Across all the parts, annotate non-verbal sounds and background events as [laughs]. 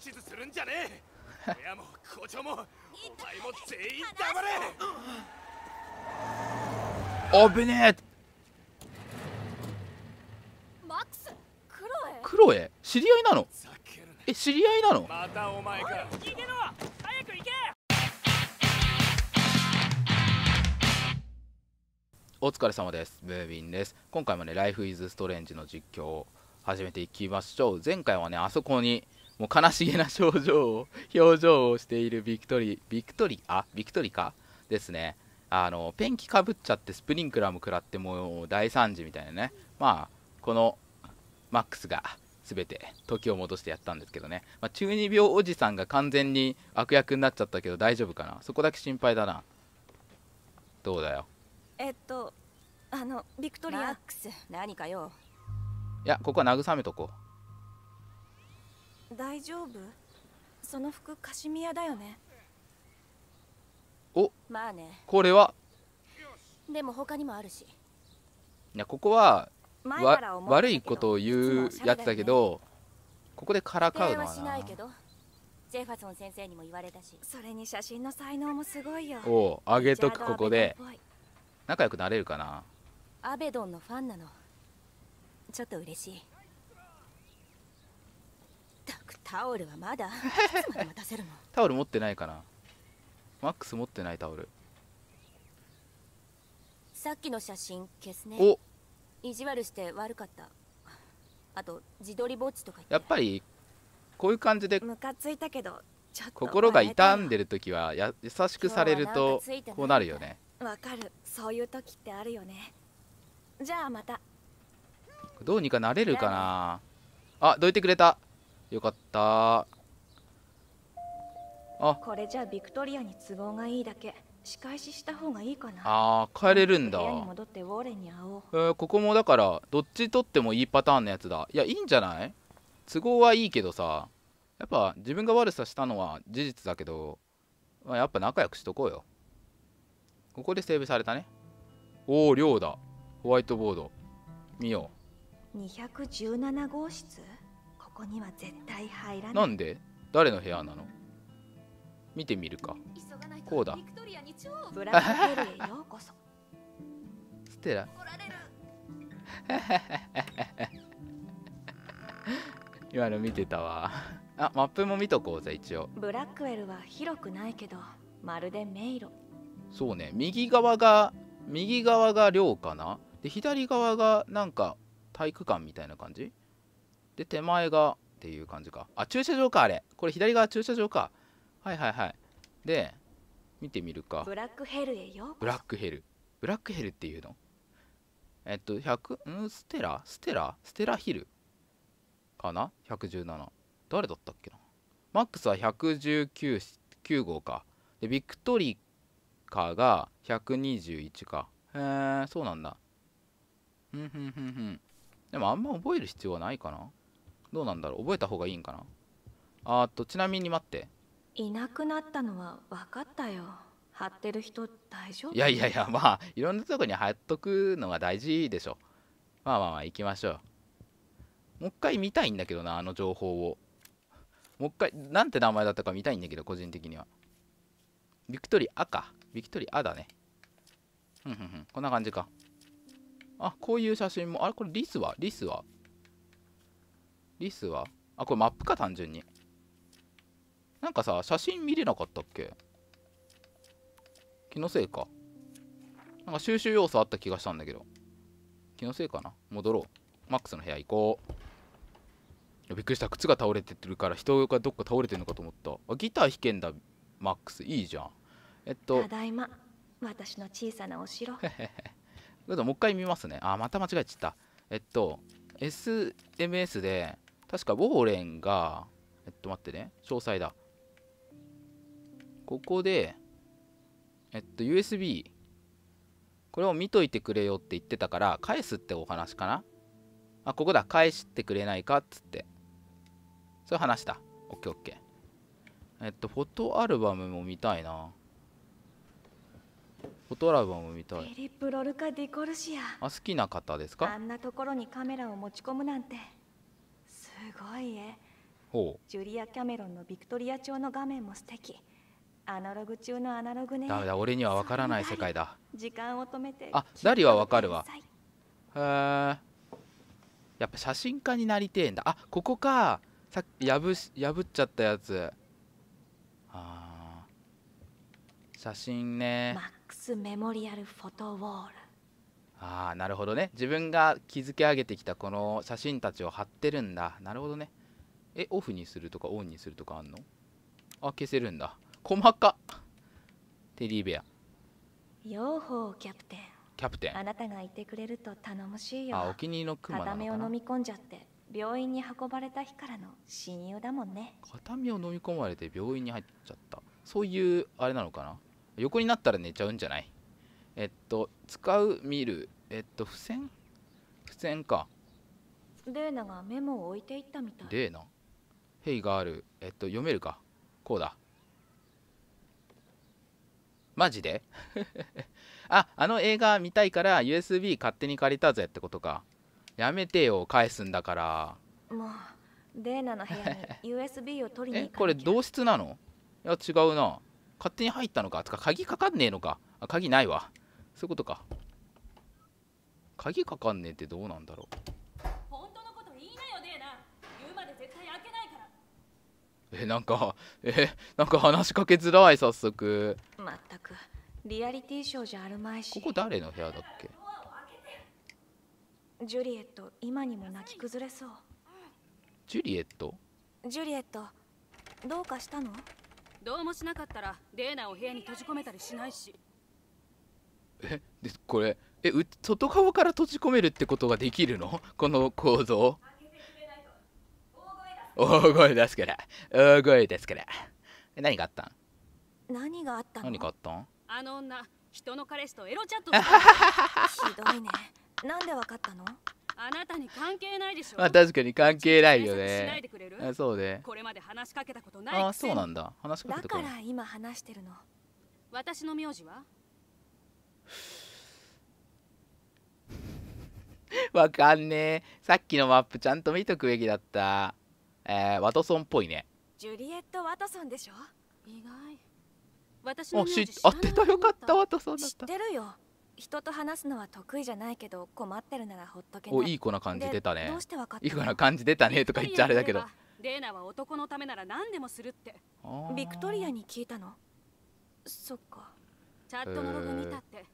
指図するんじゃねえ親も校長もお前も全員黙れあぶねマックスクロエクロエ知り合いなのえ知り合いなのまたお前か早く行けお疲れ様です。ムービンです。今回もね、Life is Strange の実況を始めていきましょう。前回はね、あそこにもう悲しげな表情を、表情をしているビクトリ、ビクトリ、あ、ビクトリかですね。あの、ペンキかぶっちゃってスプリンクラーも食らってもう大惨事みたいなね。まあ、このマックスが全て時を戻してやったんですけどね。まあ、中二病おじさんが完全に悪役になっちゃったけど大丈夫かなそこだけ心配だな。どうだよ。えっと、あの、ビクトリア。マックス、何かよ。いや、ここは慰めとこう。大丈夫その服カシミヤだよねおまあねこれはでも他にもあるしいやここは悪いことを言うやつだけどここでからかうのはなないけどジェファソン先生にも言われたしそれに写真の才能もすごいよおあげとくここで仲良くなれるかなアベドンのファンなのちょっと嬉しいったくタオルはまだタオル持ってないかなマックス持ってないタオルさっきの写真消すねお意地悪して悪かったあと自撮りぼっちとかやっぱりこういう感じでムカついたけど心が傷んでる時はや優しくされるとこうなるよねわかるそういう時ってあるよねじゃあまたどうにかなれるかなあどいてくれたよかったあこれじゃビクトリアに都合がいいだけ仕返しした方がいいかなあ帰れるんだ戻ってウォーレンに会おう、えー、ここもだからどっち取ってもいいパターンのやつだいやいいんじゃない都合はいいけどさやっぱ自分が悪さしたのは事実だけど、まあ、やっぱ仲良くしとこうよここでセーブされたねおお量だホワイトボード見よう217号室こには絶対入らないなんで誰の部屋なの見てみるかこうだブラックルへようこそステラ今の見てたわあマップも見とこうぜ一応ブラックウェルは広くないけどまるで迷路そうね右側が右側が寮かなで左側がなんか体育館みたいな感じで手前がっていう感じかあ駐車場かあれこれ左側駐車場かはいはいはいで見てみるかブラックヘルへよブラックヘルブラックヘルっていうのえっと100んステラステラステラヒルかな117誰だったっけなマックスは119 9号かでビクトリカが121かへえそうなんだふんふんふんふんでもあんま覚える必要はないかなどうなんだろう覚えた方がいいんかなあーっとちなみに待っていなくなったのは分かったよ貼ってる人大丈夫いやいやいやまあいろんなとこに貼っとくのが大事でしょまあまあまあ行きましょうもう一回見たいんだけどなあの情報をもう一回なんて名前だったか見たいんだけど個人的にはビクトリアかビクトリアだねふんふんふんこんな感じかあこういう写真もあれこれリスはリスはリスはあ、これマップか、単純に。なんかさ、写真見れなかったっけ気のせいか。なんか収集要素あった気がしたんだけど。気のせいかな戻ろう。マックスの部屋行こう。びっくりした。靴が倒れてるから人がどっか倒れてるのかと思った。あ、ギター弾けんだ、マックス。いいじゃん。えっと。ただいま。私の小さなお城。[laughs] もう一回見ますね。あ、また間違えちゃった。えっと、SMS で、確かウォーレンが、えっと待ってね、詳細だ。ここで、えっと USB、これを見といてくれよって言ってたから、返すってお話かなあ、ここだ、返してくれないかっつって。そういう話だ。オッケーオッケー。えっと、フォトアルバムも見たいな。フォトアルバム見たい。あ、好きな方ですかあんなところにカメラを持ち込むなんて。ごい絵ほうジュリア・キャメロンのビクトリア調の画面も素敵アナログ中のアナログねダだ俺にはわからない世界だ時間を止めてあダリはわかるわへえやっぱ写真家になりてえんだあここかさっき破破っちゃったやつあ写真ねマックスメモリアルフォトウォールああなるほどね自分が築き上げてきたこの写真たちを貼ってるんだなるほどねえオフにするとかオンにするとかあんのあ消せるんだ細かテディベア用法キャプテンキャプテンあなたがいてくれると頼もしいよあお気に入りのクマな目を飲み込んじゃって病院に運ばれた日からの親友だもんね片身を飲み込まれて病院に入っちゃったそういうあれなのかな横になったら寝ちゃうんじゃないえっと使う見るえっと付箋付箋かデーナがメモを置いていったみたいデーナヘイがある。えっと読めるかこうだマジで [laughs] ああの映画見たいから USB 勝手に借りたぜってことかやめてよ返すんだからもうデーナの部屋に USB [laughs] を取りに行えこれ同室なのいや違うな勝手に入ったのかつか鍵かかんねえのかあ鍵ないわそういうことか鍵かかんねえってどうなんだろう本当のこと言いなよねえな言うまで絶対開けないからえなんかえなんか話しかけづらい早速まったくリアリティショーじゃあるまいしここ誰の部屋だっけジュリエット今にも泣き崩れそうジュリエットジュリエットどうかしたのどうもしなかったらデーナを部屋に閉じ込めたりしないしえでこれえ外側から閉じ込めるってことができるの [laughs] この構造大声出すから大声出すから何があったん何があった何があったんあの女人の彼氏とエロチャットひどいねなんでわかったのあなたに関係ないでしょまあ確かに関係ないよねあそうでこれまで話しかけたことないあそうなんだ話しかけただから今話してるの私の名字は [laughs] わかんねえ。さっきのマップちゃんと見とくべきだった。えー、ワトソンっぽいね。ジュリエット・ワトソンでしょ意外。私の知ってたよかったワトソンだった。知ってるよ。人と話すのは得意じゃないけど困ってるならほっとけおいい子な感じ出たね。どうしてわかったいい子な感じ出たねとか言っちゃあれだけど。デーナは男のためなら何でもするって。ビクトリアに聞いたの。そっか。チャットのログ見たって。えー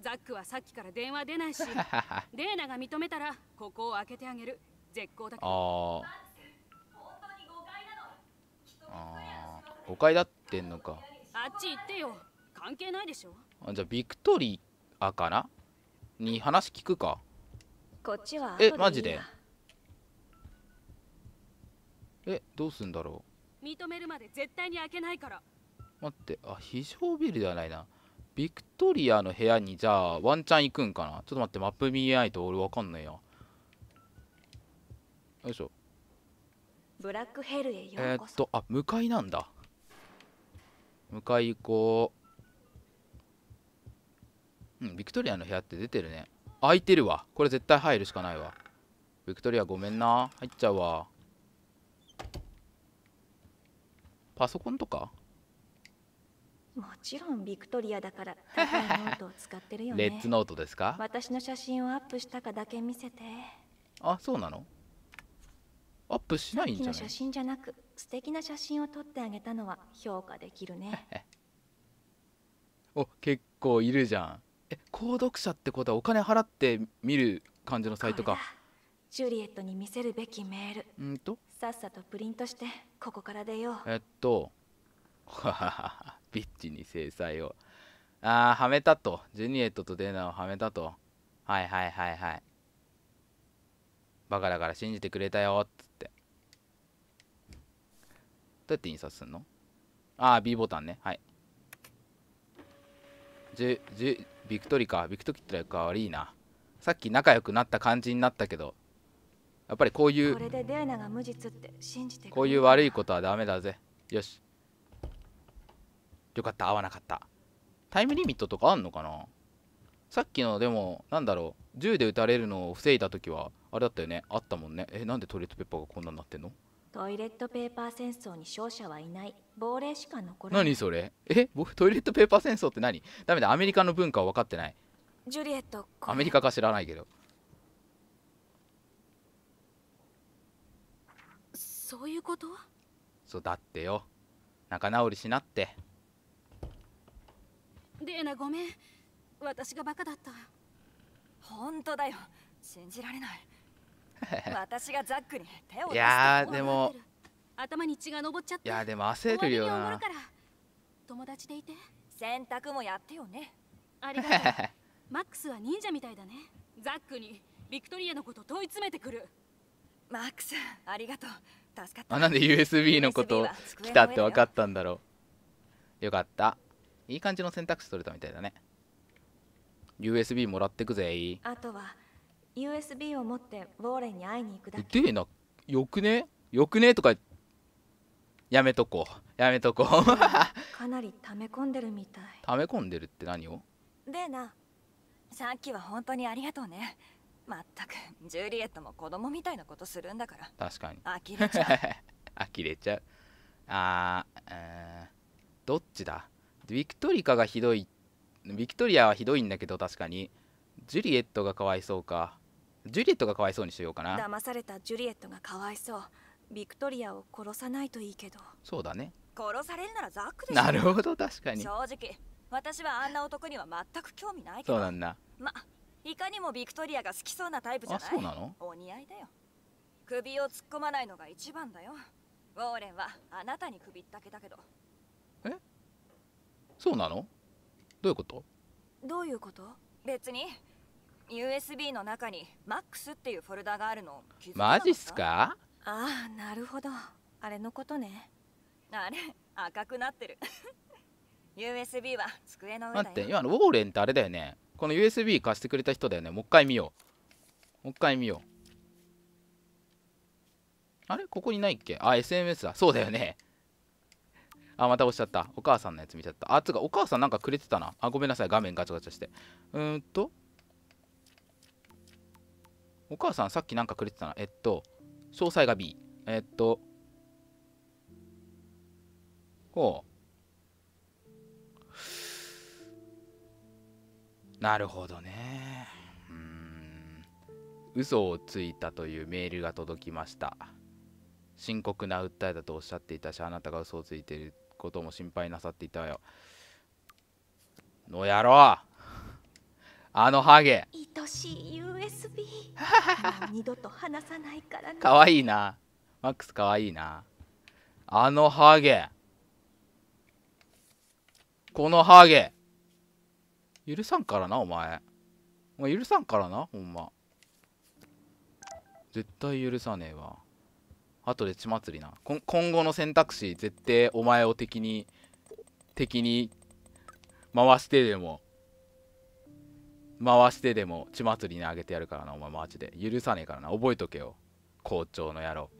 ザックはさっきから電話出ないし、[laughs] デーナが認めたらここを開けてあげる。絶好だけど。ああ。誤解だってんのか。あっち行ってよ。関係ないでしょ。あじゃあビクトリーあかなに話聞くか。こっちはえ、マジでえ、どうすんだろう認めるまで絶対に開けないから。待って、あ、非常ビルではないな。ビクトリアの部屋にじゃあワンチャン行くんかなちょっと待ってマップ見えないと俺わかんないやよいしょブラックヘルへえー、っとあ向かいなんだ向かい行こううんビクトリアの部屋って出てるね空いてるわこれ絶対入るしかないわビクトリアごめんな入っちゃうわパソコンとかもちろんビクトリアだから高いノートを使ってるよねレッツノートですか私の写真をアップしたかだけ見せてあそうなのアップしないんじゃない写真じゃなく素敵な写真を撮ってあげたのは評価できるね [laughs] お結構いるじゃんえ購読者ってことはお金払って見る感じのサイトかジュリエットに見せるべきメールんとさっさとプリントしてここから出ようえっとははははビッチに制裁を。ああ、はめたと。ジュニエットとデーナをはめたと。はいはいはいはい。バカだから信じてくれたよ、っつって。どうやって印刷すんのああ、B ボタンね。はい。ジュ、ジュ、ビクトリか。ビクトリか悪いな。さっき仲良くなった感じになったけど、やっぱりこういう、こういう悪いことはダメだぜ。よし。よかった、合わなかった。タイムリミットとかあんのかなさっきの、でも、なんだろう、銃で撃たれるのを防いだ時は、あれだったよね、あったもんね。え、なんでトイレットペーパーがこんなになってんのトイレットペーパー戦争に勝者はいない亡霊しか残らない何それえ僕トイレットペーパー戦争って何ダメだアメリカの文化は分かってないジュリエットアメリカか知らないけどそういうことそうだってよ仲直りしなってレーナごめん私がバカだった本当だよ信じられない [laughs] 私がザックに手をいやでも頭に血が上っちゃっていやでも焦るよな友達でいて洗濯もやってよねありがとう [laughs] マックスは忍者みたいだねザックにビクトリアのこと問い詰めてくるマックスありがとう助かったあなんで USB のこと来たって分かったんだろうよかったいい感じの選択肢取れたみたいだね USB もらってくぜあとは USB を持ってウォーレンに会いに行くだけでえなよくねよくねとかやめとこうやめとこう [laughs] かなり溜め込んでるみたい溜め込んでるって何をでなさっきは本当にありがとうねまったくジュリエットも子供みたいなことするんだから確かに呆れちゃう [laughs] 呆れちゃうあー、えー、どっちだビクトリカがひどいビクトリアはひどいんだけど確かにジュリエットがかわいそうかジュリエットがかわいそうにしようかな騙されたジュリエットがかわいそうビクトリアを殺さないといいけどそうだね殺されるならザックでなるほど確かに正直私はあんな男には全く興味ないけどそうなんだまいかにもビクトリアが好きそうなタイプじゃないあそうなのお似合いだよ首を突っ込まないのが一番だよウォーレンはあなたに首ったけだけどえそうなのどういうことどういうこと別に USB の中に MAX っていうフォルダがあるのマジっすかああなるほどあれのことねあれ赤くなってる USB [laughs] は机の上だよ待って今のウォーレンってあれだよねこの USB 貸してくれた人だよねもう一回見ようもう一回見ようあれここにないっけあ SMS だそうだよねあ、また押しちゃった。お母さんのやつ見ちゃった。あ、つか、お母さんなんかくれてたな。あ、ごめんなさい。画面ガチャガチャして。うーんと。お母さんさっきなんかくれてたな。えっと、詳細が B。えっと、ほう。なるほどね。うん。嘘をついたというメールが届きました。深刻な訴えだとおっしゃっていたし、あなたが嘘をついていることも心配なさっていたよのやろうあのハゲ愛しい USB [laughs] 二度と話さないからねかわいいなマックスかわいいなあのハゲこのハゲ許さんからなお前お前許さんからなほんま絶対許さねえわあとで血祭りな今後の選択肢絶対お前を敵に敵に回してでも回してでも血祭りにあげてやるからなお前マジで許さねえからな覚えとけよ校長の野郎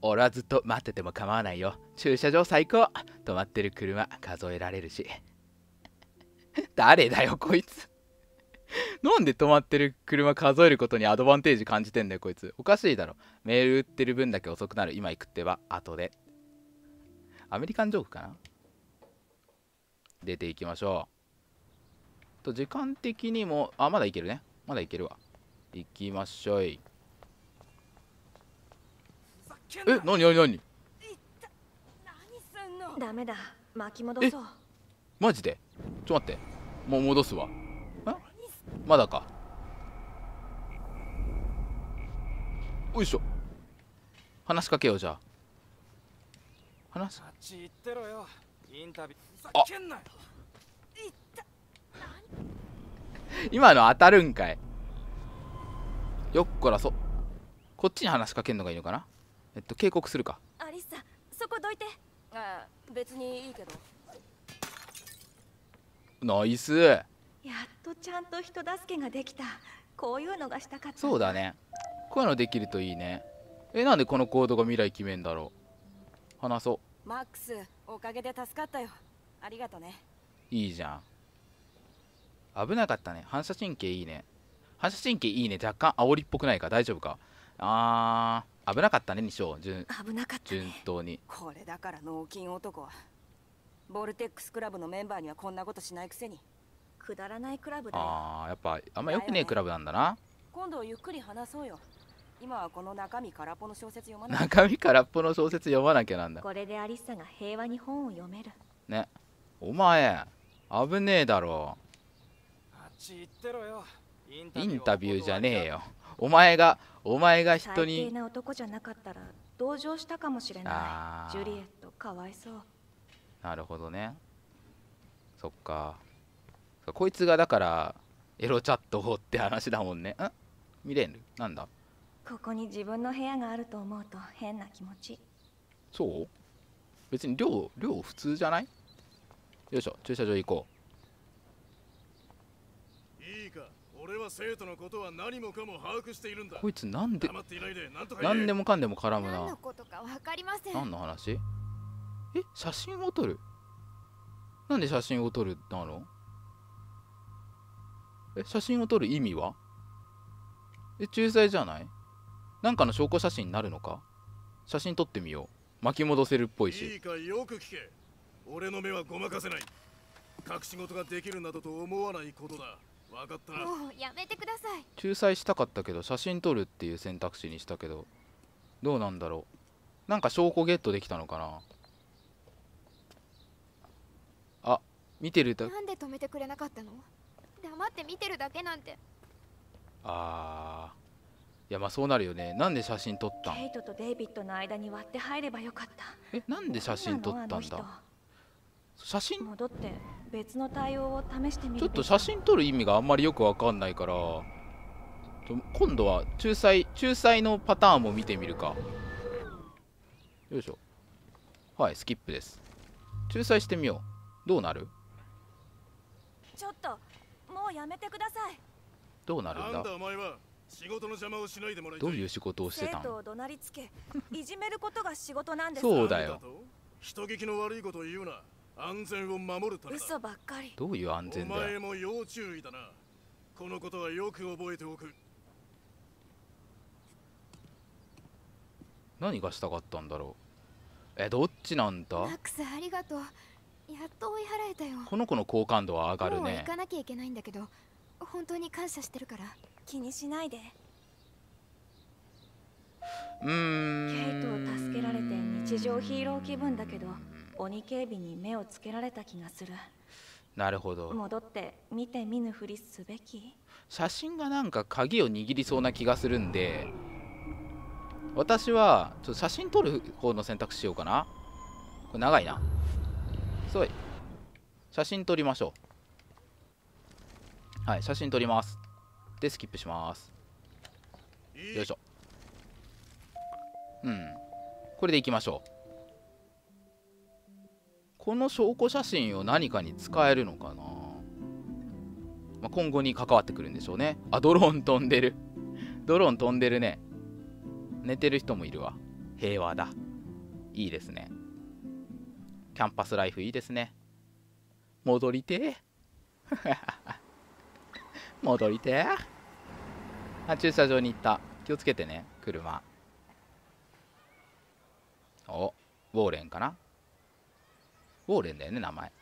俺は [laughs] ずっと待ってても構わないよ駐車場最高止まってる車数えられるし [laughs] 誰だよこいつなんで止まってる車数えることにアドバンテージ感じてんだよ、こいつ。おかしいだろ。メール打ってる分だけ遅くなる。今行くってば、後で。アメリカンジョークかな出ていきましょう。と、時間的にも、あ、まだいけるね。まだいけるわ。行きましょい。え、なになになにダメだ。巻き戻そう。マジでちょっと待って。もう戻すわ。まだかおいしょ話しかけようじゃあ話すあっち行ってろよインタビューふざけんなよ今の当たるんかいよっこらそこっちに話しかけんのがいいのかなえっと警告するかアリサそこどいてああ別にいいけどナイスやっとちゃんと人助けができたこういうのがしたかったそうだねこういうのできるといいねえなんでこの行動が未来決めんだろう話そうマックスおかげで助かったよありがとねいいじゃん危なかったね反射神経いいね反射神経いいね若干煽りっぽくないか大丈夫かあー危なかったね西尾順危なかった、ね、順当にこれだから脳筋男はボルテックスクラブのメンバーにはこんなことしないくせにくだらないクラブだよああやっぱあんまよくねえクラブなんだな今度ゆっくり話そうよ今はこの中身空っぽの小説読まなきゃ中身空っぽの小説読まなきゃなんだこれでアリサが平和に本を読めるねお前危ねえだろあっち行ってろよインタビューじゃねえよお前がお前が人に大な男じゃなかったら同情したかもしれないジュリエットかわいそうなるほどねそっかこいつがだからエロチャットをって話だもんねん見れるなんだここに自分の部屋があると思うと変な気持ちそう別に量、量普通じゃないよいしょ駐車場行こういいか俺は生徒のことは何もかも把握しているんだこいつなんで何でもかんでも絡むな何のことか分かりません何の話え写真を撮るなんで写真を撮るだろうえ写真を撮る意味はえ仲裁じゃないなんかの証拠写真になるのか写真撮ってみよう巻き戻せるっぽいしいいかよく聞け俺の目はごまかせない隠し事ができるなどと思わないことだ分かったもうやめてください仲裁したかったけど写真撮るっていう選択肢にしたけどどうなんだろうなんか証拠ゲットできたのかなあ見てるとなんで止めてくれなかったの黙って見てるだけなんてああいやまあそうなるよねなんで写真撮ったんケイトとデイビッドの間に割って入ればよかったえなんで写真撮ったんだ写真戻って別の対応を試してみるちょっと写真撮る意味があんまりよくわかんないから今度は仲裁仲裁のパターンも見てみるかよいしょはいスキップです仲裁してみようどうなるちょっともうやめてくださいどうなるんだ仕事の邪魔をしないでもらいどういう仕事をしてたん怒鳴りつけいじめることが仕事なんですそうだよ人聞きの悪いこと言うな安全を守るため嘘ばっかりどういう安全だお前も要注意だなこのことはよく覚えておく何がしたかったんだろうえどっちなんだマックスありがとうやっと追い払えたよこの子の好感度は上がるね行かなきゃいけないんだけど本当に感謝してるから気にしないでうんケイトを助けられて日常ヒーロー気分だけど鬼警備に目をつけられた気がするなるほど戻って見て見ぬふりすべき写真がなんか鍵を握りそうな気がするんで私はちょっと写真撮る方の選択しようかなこれ長いなすごい写真撮りましょうはい写真撮りますでスキップしますよいしょうんこれでいきましょうこの証拠写真を何かに使えるのかな、まあ、今後に関わってくるんでしょうねあドローン飛んでる [laughs] ドローン飛んでるね寝てる人もいるわ平和だいいですねキャンパスライフいいですね。戻りてー [laughs] 戻りてーあ、駐車場に行った。気をつけてね、車。お、ウォーレンかなウォーレンだよね、名前。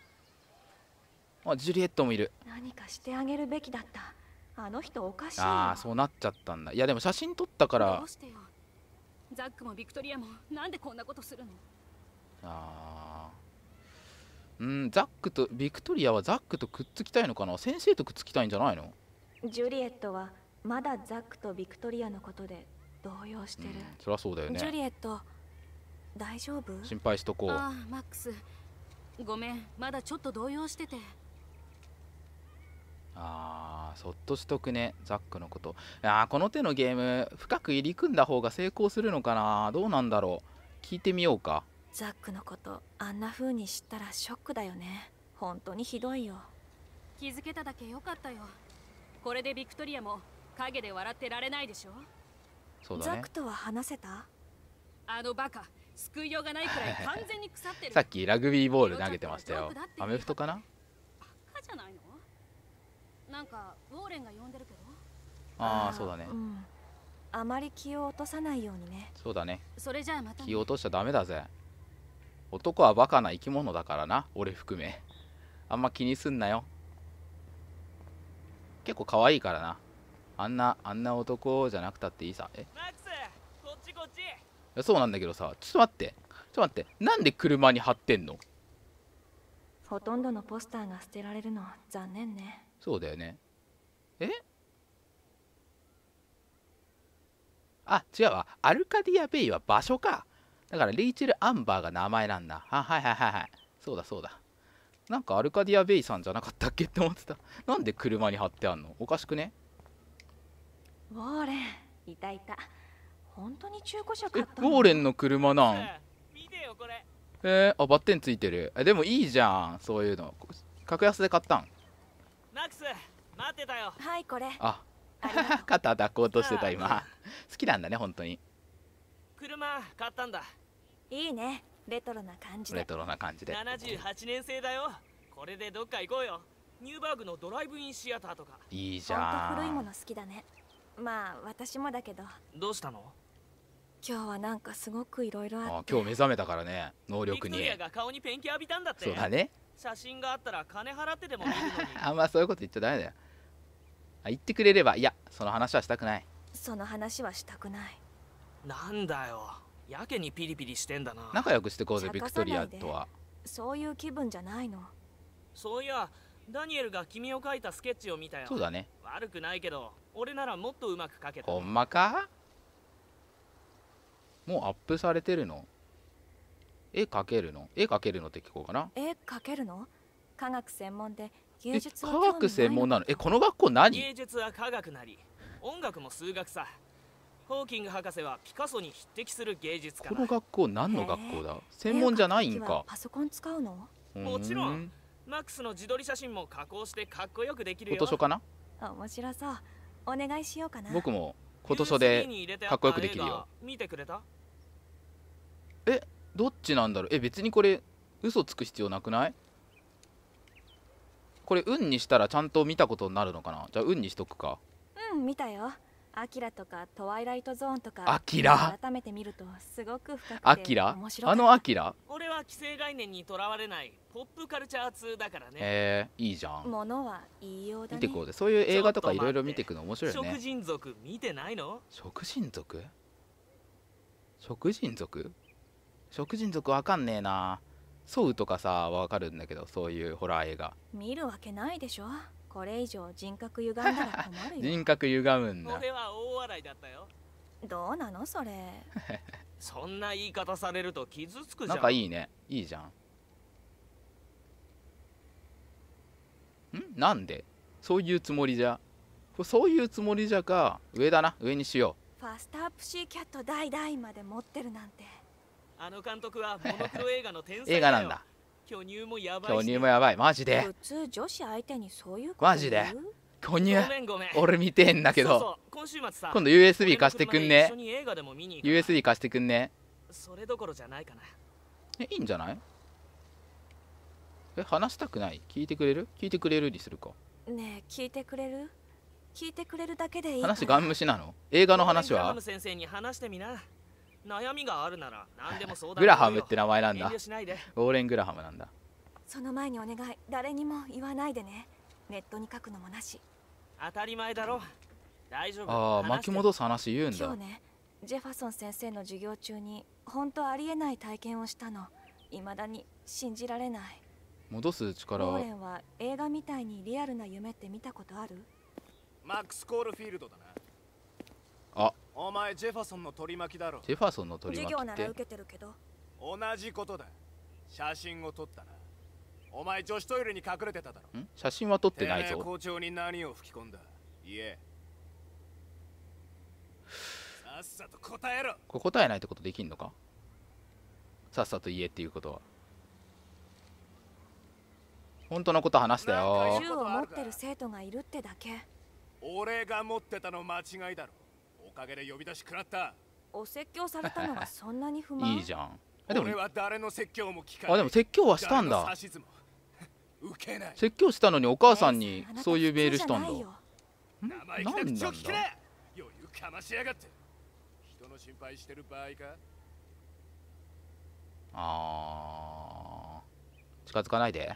あ、ジュリエットもいる。何かしてあげるべきだった。あの人おかしいああ、そうなっちゃったんだ。いや、でも写真撮ったから。どうしてよ。ザックもビクトリアもなんでこんなことするのあうんザックとビクトリアはザックとくっつきたいのかな先生とくっつきたいんじゃないのジュリエットはまだザックとビクトリアのことで動揺してる、うん、そりゃそうだよねジュリエット大丈夫心配しとこうああマックスごめんまだちょっと動揺しててああそっとしとくねザックのことああこの手のゲーム深く入り組んだ方が成功するのかなどうなんだろう聞いてみようかザックのことあんな風に知ったらショックだよね本当にひどいよ気づけただけよかったよこれでビクトリアも影で笑ってられないでしょそうだ、ね、ザックとは話せたあのバカ救いようがないくらい完全に腐ってるさっきラグビーボール投げてましたよアメフトかなバカじゃないのなんかウォーレンが呼んでるけどああそうだね、うん、あまり気を落とさないようにねそうだねそれじゃあまた、ね、気を落としちゃダメだぜ男はバカな生き物だからな俺含めあんま気にすんなよ結構可愛いからなあんなあんな男じゃなくたっていいさえマックスこっちこっちいやそうなんだけどさちょっと待ってちょっと待ってなんで車に貼ってんのほとんどのポスターが捨てられるの残念ねそうだよねえあ違うわアルカディアベイは場所かだからレイチェル・アンバーが名前なんだあはいはいはいはいそうだそうだなんかアルカディア・ベイさんじゃなかったっけって思ってた [laughs] なんで車に貼ってあんのおかしくねウォーレンいたいた本当に中古車買ったウォーレンの車なん見てよこれえー、あバッテンついてるでもいいじゃんそういうの格安で買ったんマックス待ってたよはいこれあ肩抱こうとしてた今好きなんだね本当に車買ったんだいいねレトロな感じでレトロな感じで78年生だよこれでどっか行こうよニューバーグのドライブインシアターとかいいじゃん古いもの好きだねまあ私もだけどどうしたの今日はなんかすごくいろいろあって今日目覚めたからね能力に顔にペンキ浴びたんだそうだね写真があったら金払ってでも [laughs] あんまそういうこと言っちゃダメだよあ言ってくれればいやその話はしたくないその話はしたくないなんだよやけにピリピリしてんだな仲良くしてこうぜビクトリアとはそういう気分じゃないのそういやダニエルが君を描いたスケッチを見たよそうだね悪くないけど俺ならもっとうまく描けたほんまかもうアップされてるの絵描けるの絵描けるのって聞こうかな絵描けるの科学専門で芸術科学専門なのえこの学校何芸術は科学なり音楽も数学さホーキング博士はピカソに匹敵する芸術家この学校何の学校だ専門じゃないんかパソコン使うのもちろんマックスの自撮り写真も加工してかっこよくできるよ今年かな面白そうお願いしようかな僕も今年でかっこよくできるよ見てくれたえどっちなんだろうえ別にこれ嘘つく必要なくないこれ運にしたらちゃんと見たことになるのかなじゃあ運にしとくかうん見たよアキラとかトワイライトゾーンとかアキラ改めて見るとすごく深くアキラあのアキラ俺は既成概念にとらわれないポップカルチャー通だからねえー、いいじゃんものは言いようだ、ね、見てこうでそういう映画とかいろいろ見ていくの面白いよね食人族見てないの食人族食人族食人族わかんねえなソウとかさわかるんだけどそういうホラー映画見るわけないでしょこれ以上人格歪んだら困るよ [laughs] 人格歪むんだ俺は大笑いだったよどうなのそれ [laughs] そんな言い方されると傷つくじゃんなんかいいねいいじゃんんなんでそういうつもりじゃそういうつもりじゃか上だな上にしようファスタープシーキャット代々まで持ってるなんてあの監督はモノクロ映画の天才 [laughs] 映画なんだ巨乳もやばい巨乳もやばいマジで普通女子相手にそういうマジで巨乳俺見てんだけど今週末さ今度 USB 貸してくんね USB 貸してくんねそれどころじゃないかなえいいんじゃないえ話したくない聞いてくれる聞いてくれるにするかねえ聞いてくれる聞いてくれるだけでいい話ガン無視なの映画の話は先生に話してみな悩みがあるなら何でもそうだグラハムって名前なんだウォーレン・グラハムなんだその前にお願い誰にも言わないでねネットに書くのもなし当たり前だろ大丈夫ああ巻き戻す話言うんだ今日ねジェファソン先生の授業中に本当ありえない体験をしたの未だに信じられない戻す力ウォーレンは映画みたいにリアルな夢って見たことあるマックス・コールフィールドだなあお前ジェファソンの取り巻きだろジェファソンの取り巻き授業なら受けてるけど同じことだ写真を撮ったなお前女子トイレに隠れてただろ写真は撮ってないぞ校長に何を吹き込んだいえさっさと答えろこれ答えないってことできんのかさっさと言えっていうことは本当のこと話したよ銃を持ってる生徒がいるってだけ俺が持ってたの間違いだろうで呼び出し食らったお説教されたのが [laughs] そんなに不満いいじゃんでもは誰の説教も聞かあでも説教はしたんだ説教したのにお母さんにそういうメールしたんだあな余裕かましやがって人の心配してる場合かあー近づかないで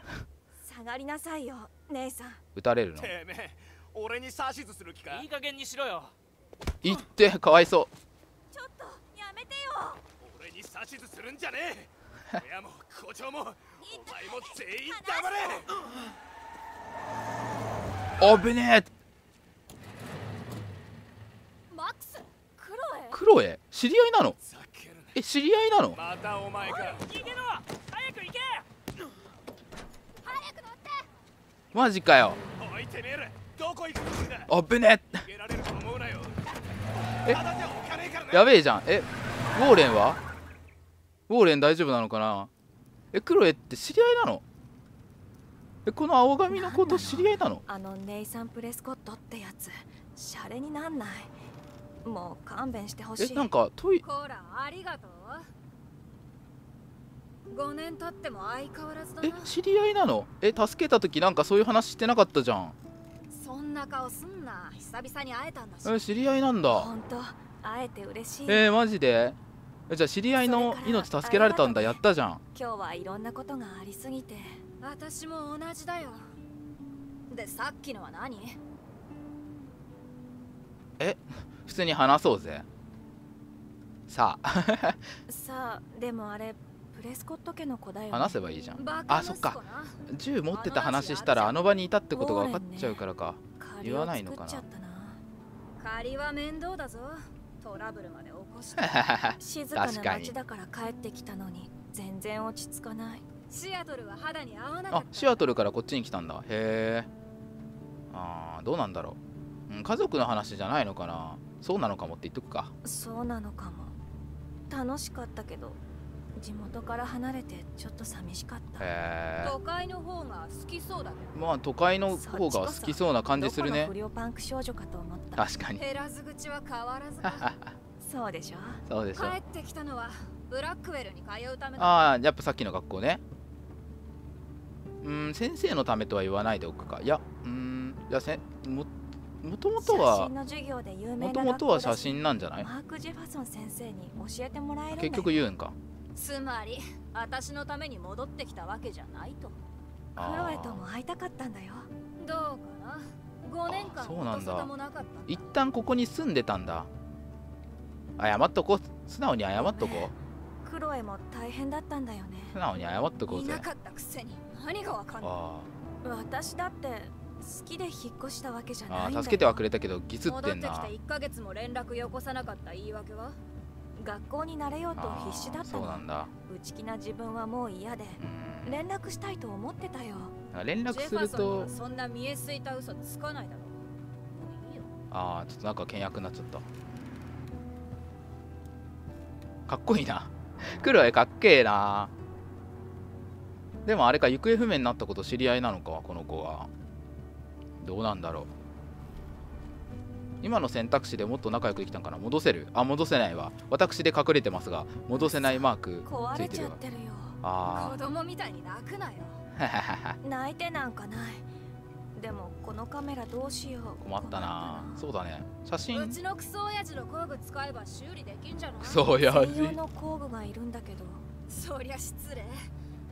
下がりなさいよ姉さん撃たれるのてめえ俺に指図する気かいい加減にしろよ行ってかわいそうちょっとやめてよ俺に指図するんじゃねえ親も校長もお前も全員黙れあぶねえマックスクロエクロエ知り合いなのえ知り合いなのまたお前か逃げろ早く行け早く乗ってマジかよおいてめえどこ行くんだあぶねえ逃げられると思うえやべえじゃんえウォーレンはウォーレン大丈夫なのかなえクロエって知り合いなのえこの青髪のこと知り合いなのあのネイサン・プレスコットってやつシャレになんないもう勘弁してほしいえなんかトイこありがとう5年経っても相変わらずだなえ知り合いなのえ助けた時なんかそういう話してなかったじゃんそんな顔すんな久々に会えたんだえ知り合いなんだ本当会えて嬉しいえー、マジでじゃあ知り合いの命助けられたんだやったじゃん今日はいろんなことがありすぎて私も同じだよでさっきのは何え普通に話そうぜさあ [laughs] さあでもあれレスコット家の子だよ、話せばいいじゃんあそっか銃持ってた話したらあの場にいたってことが分かっちゃうからか言わないのかな借りは面倒だぞトラブルまで起こした [laughs] 静かな街だから帰ってきたのに全然落ち着かないシアトルは肌に合わなかあシアトルからこっちに来たんだへえあーどうなんだろう、うん、家族の話じゃないのかなそうなのかもって言っとくかそうなのかも楽しかったけど地元から離れてちょっと寂しかったへえ都会の方が好きそうだねまあ都会の方が好きそうな感じするね不良パンク少女かと思った確かに減らず口は変わらずそうでしょそうでしょ帰ってきたのはブラックウェルに通うためああやっぱさっきの学校ねうん先生のためとは言わないでおくかいやうんいやせももともとはもともとは写真なんじゃないマーク・ジェファソン先生に教えてもらえる結局言うんかつまり私のために戻ってきたわけじゃないとクロエとも会いたかったんだよどうかな5年間そうなんだ一旦ここに住んでたんだ謝っとこう素直に謝っとこうクロエも大変だったんだよね素直に謝っとこうぜなかったくせに何がわかんない私だって好きで引っ越したわけじゃないんだよあ助けてはくれたけどギスってんな戻ってきた1ヶ月も連絡よこさなかった言い訳は学校になれようと必死だったそうなんだ内気な自分はもう嫌で連絡したいと思ってたよ連絡するとそんな見えすいた嘘つかないだろうああちょっとなんか険悪になっちゃったかっこいいな [laughs] 黒いかっけえなでもあれか行方不明になったこと知り合いなのかこの子はどうなんだろう今の選択肢でもっと仲良くできたんかな戻せるあ戻せないわ私で隠れてますが戻せないマークついてるわああ子供みたいに泣くなよ [laughs] 泣いてなんかないでもこのカメラどうしよう困ったなそうだね写真うちのクソ親父の工具使えば修理できんじゃないクソ親父の工具がいるんだけどそりゃ失礼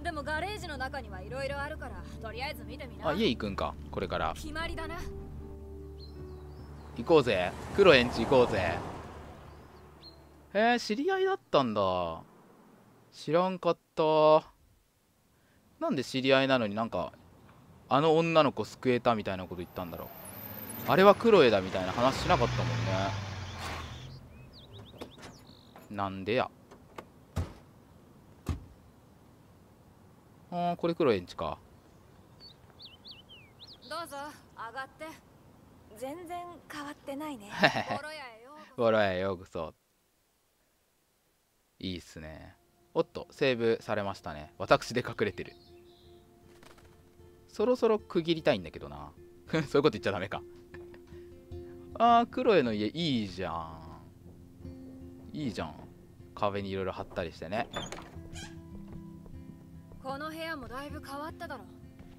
でもガレージの中にはいろいろあるからとりあえず見てみなあ家行くんかこれから決まりだな行こうぜ黒エンチ行こうぜへえ知り合いだったんだ知らんかったなんで知り合いなのになんかあの女の子救えたみたいなこと言ったんだろうあれはクロエだみたいな話しなかったもんねなんでやあーこれクロエんちかどうぞ上がって全然変わってないねボロ屋ようこそいいっすねおっとセーブされましたね私で隠れてるそろそろ区切りたいんだけどな [laughs] そういうこと言っちゃダメかああ、クロエの家いいじゃんいいじゃん壁にいろいろ貼ったりしてねこの部屋もだいぶ変わっただろ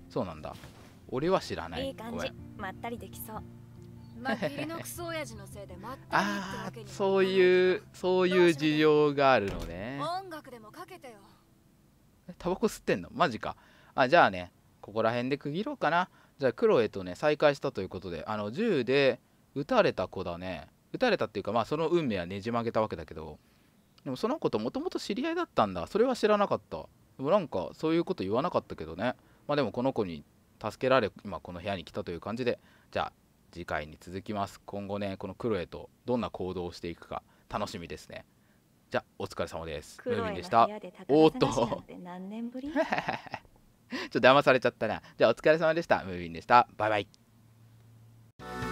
そうなんだ俺は知らないいい感じまったりできそうあ [laughs] あそういうそういう事情があるのねタバコ吸ってんのマジかあじゃあねここら辺で区切ろうかなじゃあクロエとね再会したということであの銃で撃たれた子だね撃たれたっていうかまあその運命はねじ曲げたわけだけどでもその子ともともと知り合いだったんだそれは知らなかったでもなんかそういうこと言わなかったけどねまあでもこの子に助けられ今この部屋に来たという感じでじゃあ次回に続きます今後ねこのクロエとどんな行動をしていくか楽しみですねじゃお疲れ様ですムーミンでしたおっと [laughs] ちょっと騙されちゃったなじゃお疲れ様でしたムービンでしたバイバイ